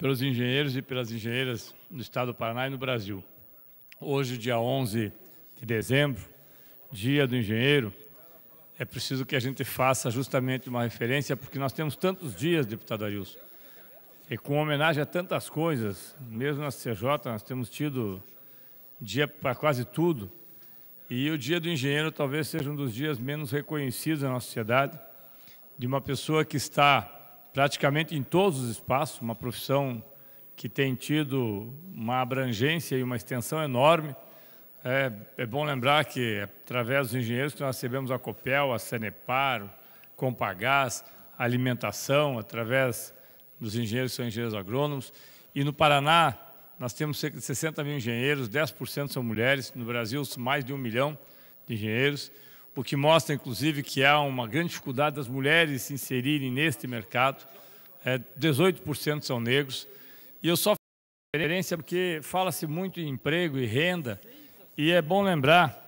pelos engenheiros e pelas engenheiras no estado do Paraná e no Brasil. Hoje, dia 11 de dezembro, dia do engenheiro, é preciso que a gente faça justamente uma referência, porque nós temos tantos dias, deputado Arilson, e com homenagem a tantas coisas, mesmo na CJ, nós temos tido dia para quase tudo, e o dia do engenheiro talvez seja um dos dias menos reconhecidos na nossa sociedade, de uma pessoa que está praticamente em todos os espaços, uma profissão que tem tido uma abrangência e uma extensão enorme. É, é bom lembrar que, através dos engenheiros, que nós recebemos a COPEL, a Senepar, Compagás, a alimentação, através dos engenheiros que são engenheiros agrônomos. E no Paraná, nós temos cerca de 60 mil engenheiros, 10% são mulheres. No Brasil, mais de um milhão de engenheiros o que mostra, inclusive, que há uma grande dificuldade das mulheres se inserirem neste mercado. É, 18% são negros. E eu só faço referência porque fala-se muito em emprego e renda, e é bom lembrar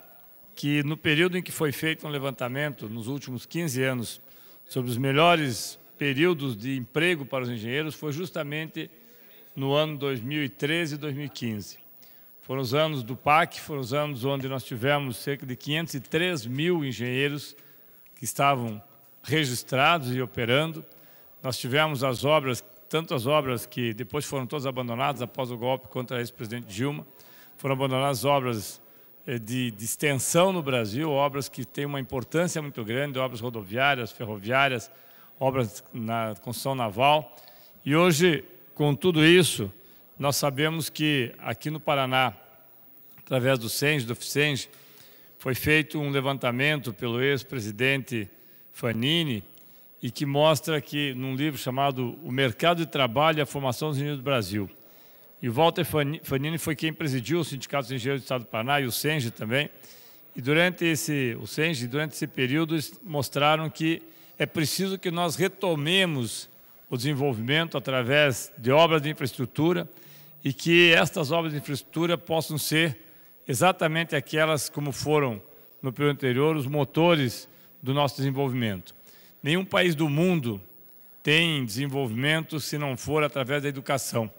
que no período em que foi feito um levantamento, nos últimos 15 anos, sobre os melhores períodos de emprego para os engenheiros, foi justamente no ano 2013 e 2015. Foram os anos do PAC, foram os anos onde nós tivemos cerca de 503 mil engenheiros que estavam registrados e operando. Nós tivemos as obras, tantas obras que depois foram todas abandonadas após o golpe contra a ex-presidente Dilma. Foram abandonadas obras eh, de, de, extensão no Brasil, obras que têm uma importância muito grande, obras rodoviárias, ferroviárias, obras na construção naval. E hoje, com tudo isso, nós sabemos que aqui no Paraná, através do Senge do FICENG, foi feito um levantamento pelo ex-presidente Fanini e que mostra que, num livro chamado O Mercado de Trabalho e a Formação dos Engenheiros do Brasil, e o Walter Fanini foi quem presidiu o Sindicato dos Engenheiros do Estado do Paraná e o Senge também, e durante esse, o CENG, durante esse período, mostraram que é preciso que nós retomemos o desenvolvimento através de obras de infraestrutura, e que estas obras de infraestrutura possam ser exatamente aquelas como foram no período anterior os motores do nosso desenvolvimento. Nenhum país do mundo tem desenvolvimento se não for através da educação.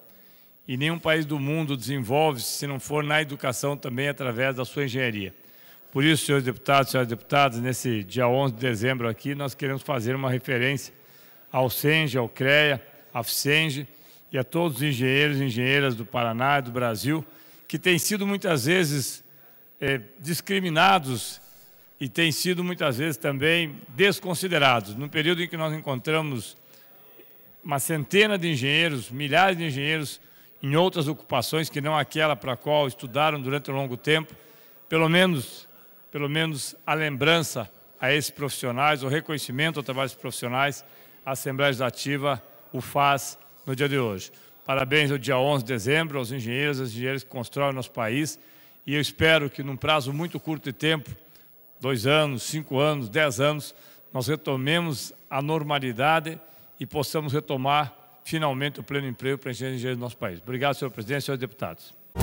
E nenhum país do mundo desenvolve se não for na educação também através da sua engenharia. Por isso, senhores deputados, senhoras deputadas, nesse dia 11 de dezembro aqui, nós queremos fazer uma referência ao SENGE, ao CREA, à FSENGE, e a todos os engenheiros e engenheiras do Paraná e do Brasil, que têm sido muitas vezes é, discriminados e têm sido muitas vezes também desconsiderados. No período em que nós encontramos uma centena de engenheiros, milhares de engenheiros em outras ocupações que não aquela para a qual estudaram durante um longo tempo, pelo menos, pelo menos a lembrança a esses profissionais, o reconhecimento ao trabalho dos profissionais, a Assembleia Legislativa o faz no dia de hoje. Parabéns ao dia 11 de dezembro aos engenheiros, aos engenheiros que constroem o nosso país. E eu espero que, num prazo muito curto de tempo dois anos, cinco anos, dez anos nós retomemos a normalidade e possamos retomar finalmente o pleno emprego para engenheiros do nosso país. Obrigado, senhor presidente e senhores deputados.